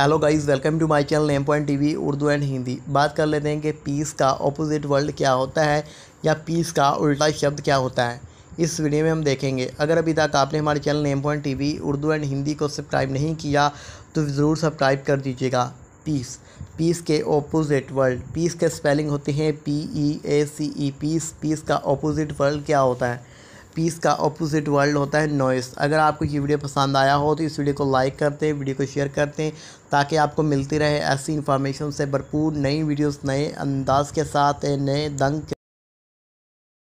hello guys welcome to my channel M point T Urdu and Hindi बात कर लेते हैं कि पीस का ऑपोजिट वर्ल्ड क्या होता है या पीस का उल्टा शब्द क्या होता है इस वीडियो में हम देखेंगे अगर अभी तक आपने हमारे channel name point T Urdu and Hindi को सब्सक्राइब नहीं किया तो ज़रूर सब्सक्राइब कर दीजिएगा पीस पीस के ऑपोजिट वर्ल्ड पीस के स्पेलिंग होते हैं P E A C E peace peace का ऑपोजिट वर्ल्ड क्या होता है पीस का अपोजिट वर्ल्ड होता है नॉइस अगर आपको ये वीडियो पसंद आया हो तो इस वीडियो को लाइक करते हैं वीडियो को शेयर करते हैं ताकि आपको मिलती रहे ऐसी इन्फॉर्मेशन से भरपूर नई वीडियोस नए अंदाज के साथ नए दंग